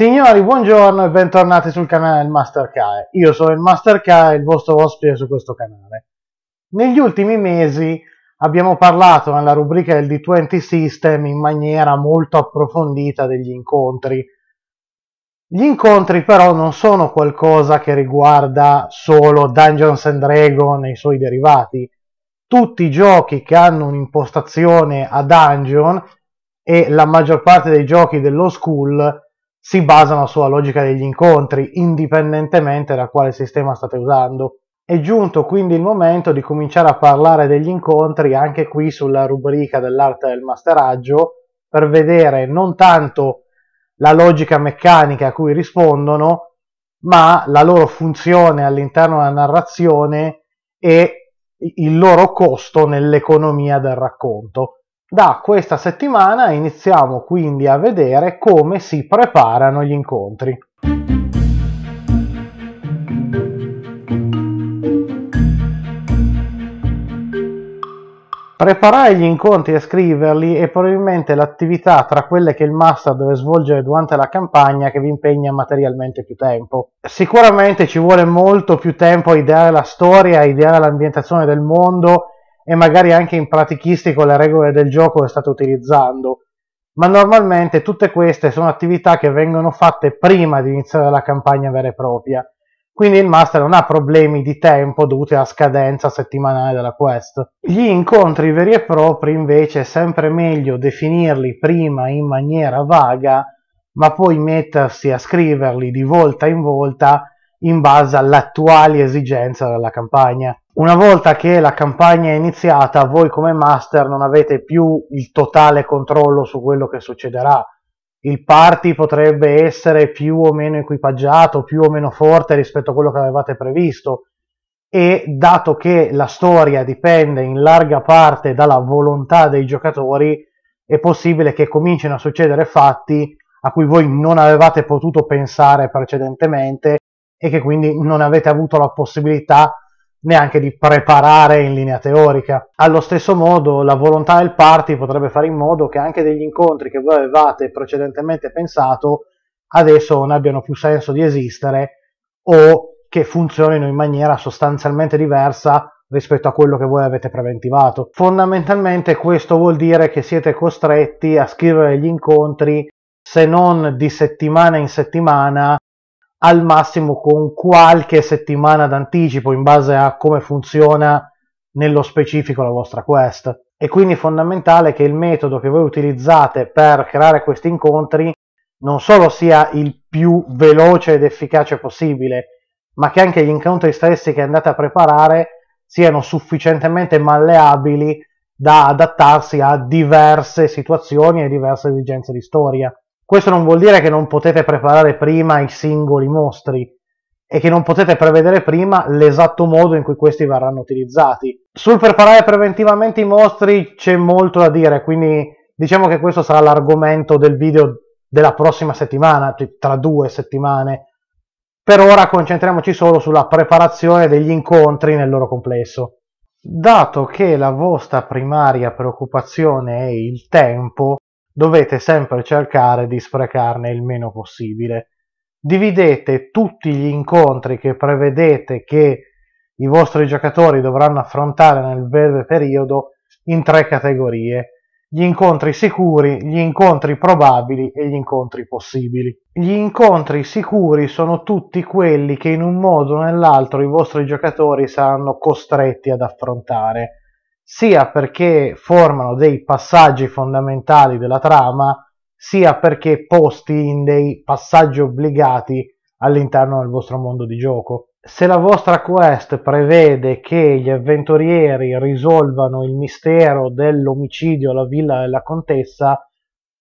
Signori, buongiorno e bentornati sul canale del Master K. Io sono il Master K, il vostro ospite su questo canale. Negli ultimi mesi abbiamo parlato nella rubrica del D20 System in maniera molto approfondita degli incontri. Gli incontri però non sono qualcosa che riguarda solo Dungeons and Dragons e i suoi derivati. Tutti i giochi che hanno un'impostazione a dungeon e la maggior parte dei giochi dello school si basano sulla logica degli incontri, indipendentemente da quale sistema state usando. È giunto quindi il momento di cominciare a parlare degli incontri anche qui sulla rubrica dell'arte del masteraggio per vedere non tanto la logica meccanica a cui rispondono, ma la loro funzione all'interno della narrazione e il loro costo nell'economia del racconto. Da questa settimana iniziamo quindi a vedere come si preparano gli incontri. Preparare gli incontri e scriverli è probabilmente l'attività tra quelle che il master deve svolgere durante la campagna che vi impegna materialmente più tempo. Sicuramente ci vuole molto più tempo a ideare la storia, a ideare l'ambientazione del mondo e magari anche in impratichisti con le regole del gioco che state utilizzando. Ma normalmente tutte queste sono attività che vengono fatte prima di iniziare la campagna vera e propria, quindi il master non ha problemi di tempo dovuti alla scadenza settimanale della quest. Gli incontri veri e propri invece è sempre meglio definirli prima in maniera vaga, ma poi mettersi a scriverli di volta in volta in base all'attuale esigenza della campagna. Una volta che la campagna è iniziata, voi come master non avete più il totale controllo su quello che succederà. Il party potrebbe essere più o meno equipaggiato, più o meno forte rispetto a quello che avevate previsto e dato che la storia dipende in larga parte dalla volontà dei giocatori, è possibile che comincino a succedere fatti a cui voi non avevate potuto pensare precedentemente e che quindi non avete avuto la possibilità di neanche di preparare in linea teorica. Allo stesso modo la volontà del party potrebbe fare in modo che anche degli incontri che voi avevate precedentemente pensato adesso non abbiano più senso di esistere o che funzionino in maniera sostanzialmente diversa rispetto a quello che voi avete preventivato. Fondamentalmente questo vuol dire che siete costretti a scrivere gli incontri se non di settimana in settimana, al massimo con qualche settimana d'anticipo in base a come funziona nello specifico la vostra quest. E quindi è fondamentale che il metodo che voi utilizzate per creare questi incontri non solo sia il più veloce ed efficace possibile, ma che anche gli incontri stessi che andate a preparare siano sufficientemente malleabili da adattarsi a diverse situazioni e diverse esigenze di storia. Questo non vuol dire che non potete preparare prima i singoli mostri e che non potete prevedere prima l'esatto modo in cui questi verranno utilizzati. Sul preparare preventivamente i mostri c'è molto da dire, quindi diciamo che questo sarà l'argomento del video della prossima settimana, cioè tra due settimane. Per ora concentriamoci solo sulla preparazione degli incontri nel loro complesso. Dato che la vostra primaria preoccupazione è il tempo, dovete sempre cercare di sprecarne il meno possibile. Dividete tutti gli incontri che prevedete che i vostri giocatori dovranno affrontare nel breve periodo in tre categorie gli incontri sicuri, gli incontri probabili e gli incontri possibili. Gli incontri sicuri sono tutti quelli che in un modo o nell'altro i vostri giocatori saranno costretti ad affrontare sia perché formano dei passaggi fondamentali della trama, sia perché posti in dei passaggi obbligati all'interno del vostro mondo di gioco. Se la vostra quest prevede che gli avventurieri risolvano il mistero dell'omicidio alla villa della contessa,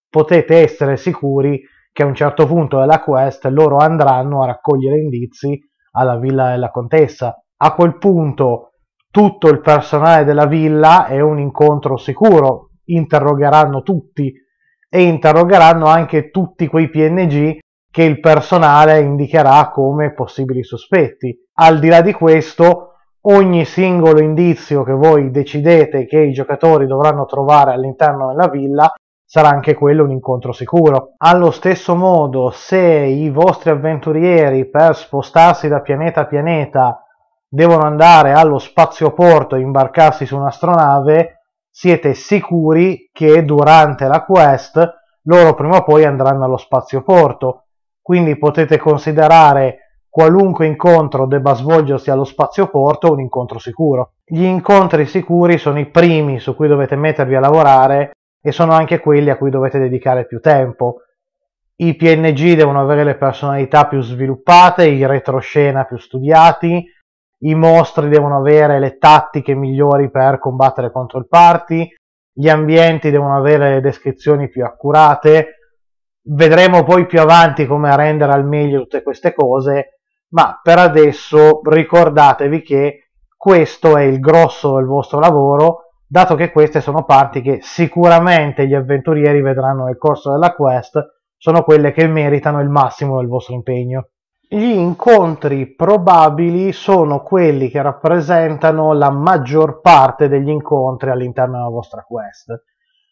potete essere sicuri che a un certo punto della quest loro andranno a raccogliere indizi alla villa della contessa. A quel punto tutto il personale della villa è un incontro sicuro, interrogheranno tutti e interrogheranno anche tutti quei PNG che il personale indicherà come possibili sospetti. Al di là di questo, ogni singolo indizio che voi decidete che i giocatori dovranno trovare all'interno della villa sarà anche quello un incontro sicuro. Allo stesso modo, se i vostri avventurieri per spostarsi da pianeta a pianeta devono andare allo spazioporto e imbarcarsi su un'astronave, siete sicuri che durante la quest loro prima o poi andranno allo spazioporto. Quindi potete considerare qualunque incontro debba svolgersi allo spazioporto un incontro sicuro. Gli incontri sicuri sono i primi su cui dovete mettervi a lavorare e sono anche quelli a cui dovete dedicare più tempo. I PNG devono avere le personalità più sviluppate, i retroscena più studiati, i mostri devono avere le tattiche migliori per combattere contro il party, gli ambienti devono avere le descrizioni più accurate, vedremo poi più avanti come rendere al meglio tutte queste cose, ma per adesso ricordatevi che questo è il grosso del vostro lavoro, dato che queste sono parti che sicuramente gli avventurieri vedranno nel corso della quest, sono quelle che meritano il massimo del vostro impegno. Gli incontri probabili sono quelli che rappresentano la maggior parte degli incontri all'interno della vostra quest.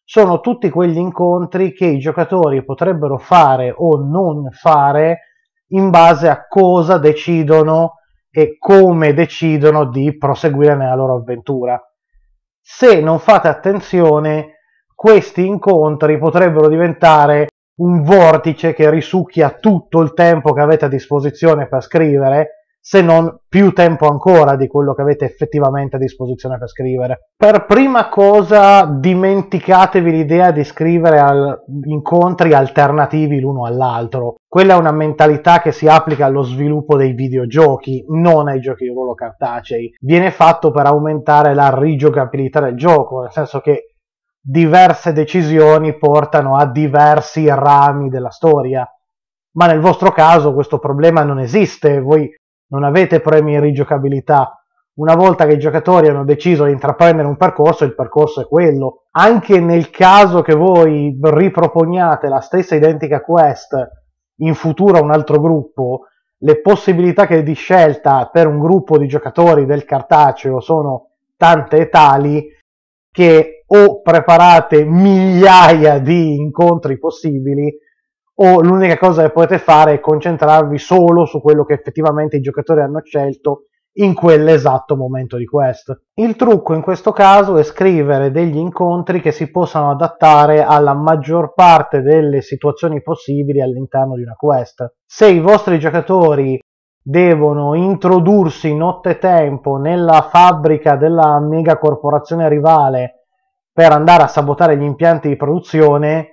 Sono tutti quegli incontri che i giocatori potrebbero fare o non fare in base a cosa decidono e come decidono di proseguire nella loro avventura. Se non fate attenzione, questi incontri potrebbero diventare un vortice che risucchia tutto il tempo che avete a disposizione per scrivere, se non più tempo ancora di quello che avete effettivamente a disposizione per scrivere. Per prima cosa dimenticatevi l'idea di scrivere al incontri alternativi l'uno all'altro. Quella è una mentalità che si applica allo sviluppo dei videogiochi, non ai giochi di ruolo cartacei. Viene fatto per aumentare la rigiocabilità del gioco, nel senso che diverse decisioni portano a diversi rami della storia. Ma nel vostro caso questo problema non esiste, voi non avete premi di rigiocabilità. Una volta che i giocatori hanno deciso di intraprendere un percorso, il percorso è quello. Anche nel caso che voi riproponiate la stessa identica quest in futuro a un altro gruppo, le possibilità di scelta per un gruppo di giocatori del cartaceo sono tante e tali che o preparate migliaia di incontri possibili o l'unica cosa che potete fare è concentrarvi solo su quello che effettivamente i giocatori hanno scelto in quell'esatto momento di quest. Il trucco in questo caso è scrivere degli incontri che si possano adattare alla maggior parte delle situazioni possibili all'interno di una quest. Se i vostri giocatori devono introdursi nottetempo nella fabbrica della mega corporazione rivale per andare a sabotare gli impianti di produzione,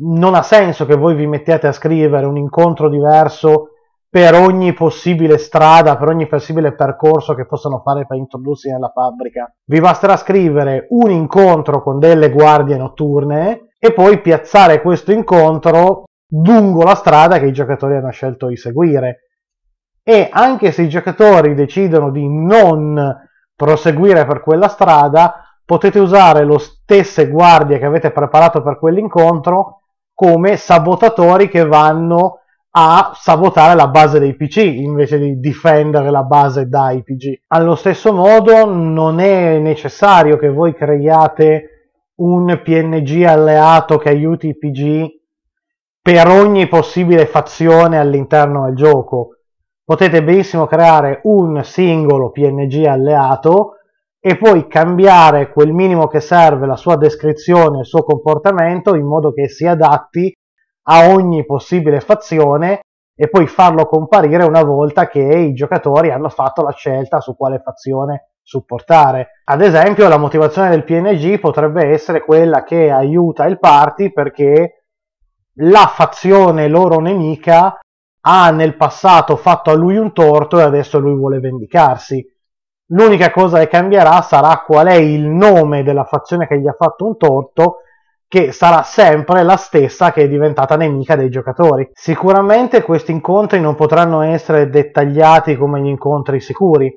non ha senso che voi vi mettiate a scrivere un incontro diverso per ogni possibile strada, per ogni possibile percorso che possano fare per introdursi nella fabbrica. Vi basterà scrivere un incontro con delle guardie notturne e poi piazzare questo incontro lungo la strada che i giocatori hanno scelto di seguire. E anche se i giocatori decidono di non proseguire per quella strada, potete usare le stesse guardie che avete preparato per quell'incontro come sabotatori che vanno a sabotare la base dei PC invece di difendere la base dai PC. Allo stesso modo non è necessario che voi creiate un PNG alleato che aiuti i PG per ogni possibile fazione all'interno del gioco. Potete benissimo creare un singolo PNG alleato e poi cambiare quel minimo che serve, la sua descrizione, il suo comportamento in modo che si adatti a ogni possibile fazione e poi farlo comparire una volta che i giocatori hanno fatto la scelta su quale fazione supportare. Ad esempio, la motivazione del PNG potrebbe essere quella che aiuta il party perché la fazione loro nemica ha nel passato fatto a lui un torto e adesso lui vuole vendicarsi. L'unica cosa che cambierà sarà qual è il nome della fazione che gli ha fatto un torto, che sarà sempre la stessa che è diventata nemica dei giocatori. Sicuramente questi incontri non potranno essere dettagliati come gli incontri sicuri,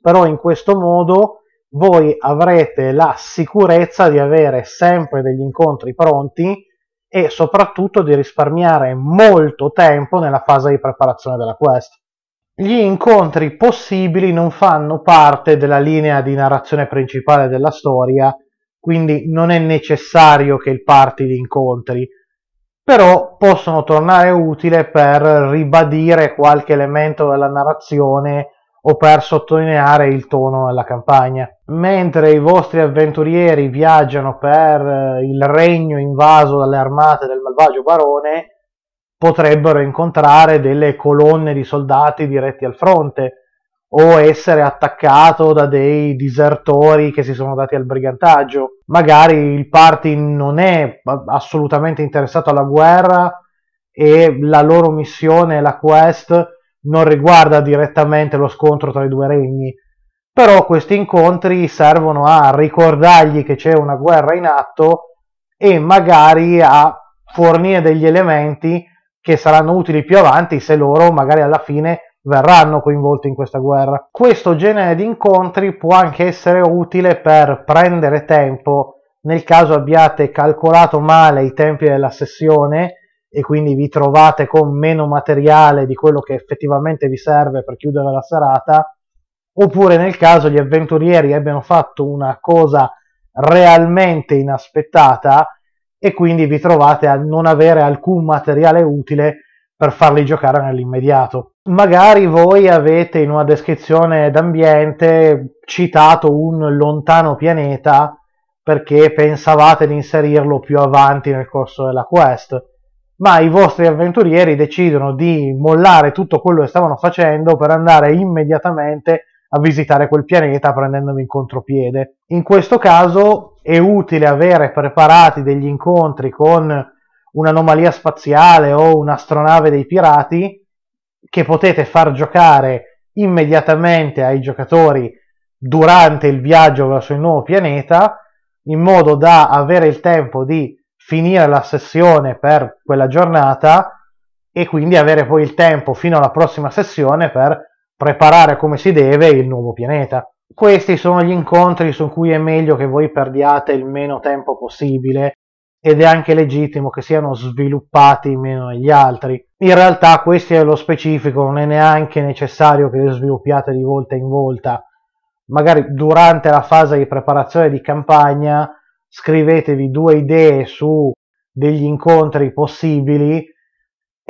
però in questo modo voi avrete la sicurezza di avere sempre degli incontri pronti e soprattutto di risparmiare molto tempo nella fase di preparazione della quest. Gli incontri possibili non fanno parte della linea di narrazione principale della storia, quindi non è necessario che il party li incontri, però possono tornare utile per ribadire qualche elemento della narrazione o per sottolineare il tono della campagna. Mentre i vostri avventurieri viaggiano per eh, il regno invaso dalle armate del malvagio barone, potrebbero incontrare delle colonne di soldati diretti al fronte o essere attaccato da dei disertori che si sono dati al brigantaggio. Magari il party non è assolutamente interessato alla guerra e la loro missione, la quest, non riguarda direttamente lo scontro tra i due regni. Però questi incontri servono a ricordargli che c'è una guerra in atto e magari a fornire degli elementi che saranno utili più avanti se loro magari alla fine verranno coinvolti in questa guerra. Questo genere di incontri può anche essere utile per prendere tempo nel caso abbiate calcolato male i tempi della sessione e quindi vi trovate con meno materiale di quello che effettivamente vi serve per chiudere la serata, oppure nel caso gli avventurieri abbiano fatto una cosa realmente inaspettata e quindi vi trovate a non avere alcun materiale utile per farli giocare nell'immediato. Magari voi avete in una descrizione d'ambiente citato un lontano pianeta perché pensavate di inserirlo più avanti nel corso della quest, ma i vostri avventurieri decidono di mollare tutto quello che stavano facendo per andare immediatamente a a visitare quel pianeta prendendomi in contropiede. In questo caso è utile avere preparati degli incontri con un'anomalia spaziale o un'astronave dei pirati che potete far giocare immediatamente ai giocatori durante il viaggio verso il nuovo pianeta in modo da avere il tempo di finire la sessione per quella giornata e quindi avere poi il tempo fino alla prossima sessione per preparare come si deve il nuovo pianeta. Questi sono gli incontri su cui è meglio che voi perdiate il meno tempo possibile ed è anche legittimo che siano sviluppati meno degli altri. In realtà questi è lo specifico, non è neanche necessario che li sviluppiate di volta in volta. Magari durante la fase di preparazione di campagna scrivetevi due idee su degli incontri possibili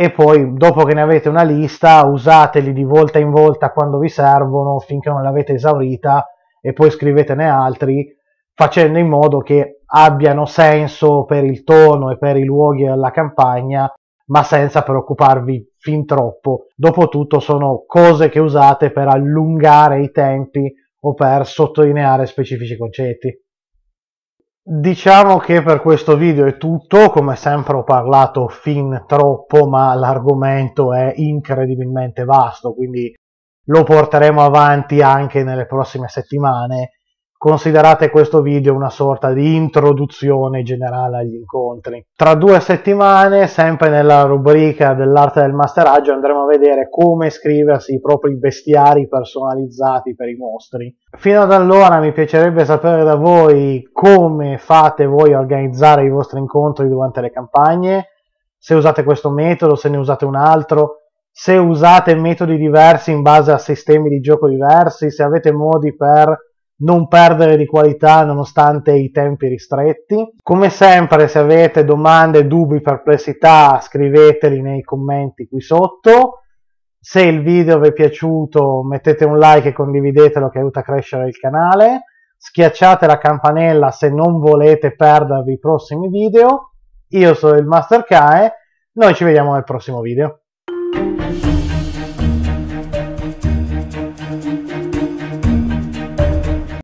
e poi dopo che ne avete una lista usateli di volta in volta quando vi servono finché non l'avete esaurita e poi scrivetene altri facendo in modo che abbiano senso per il tono e per i luoghi della campagna ma senza preoccuparvi fin troppo. Dopotutto sono cose che usate per allungare i tempi o per sottolineare specifici concetti. Diciamo che per questo video è tutto, come sempre ho parlato fin troppo, ma l'argomento è incredibilmente vasto, quindi lo porteremo avanti anche nelle prossime settimane Considerate questo video una sorta di introduzione generale agli incontri. Tra due settimane, sempre nella rubrica dell'arte del masteraggio, andremo a vedere come scriversi i propri bestiari personalizzati per i mostri. Fino ad allora mi piacerebbe sapere da voi come fate voi a organizzare i vostri incontri durante le campagne, se usate questo metodo, se ne usate un altro, se usate metodi diversi in base a sistemi di gioco diversi, se avete modi per non perdere di qualità nonostante i tempi ristretti. Come sempre, se avete domande, dubbi, perplessità, scriveteli nei commenti qui sotto. Se il video vi è piaciuto, mettete un like e condividetelo che aiuta a crescere il canale. Schiacciate la campanella se non volete perdervi i prossimi video. Io sono il Master Kae, noi ci vediamo nel prossimo video.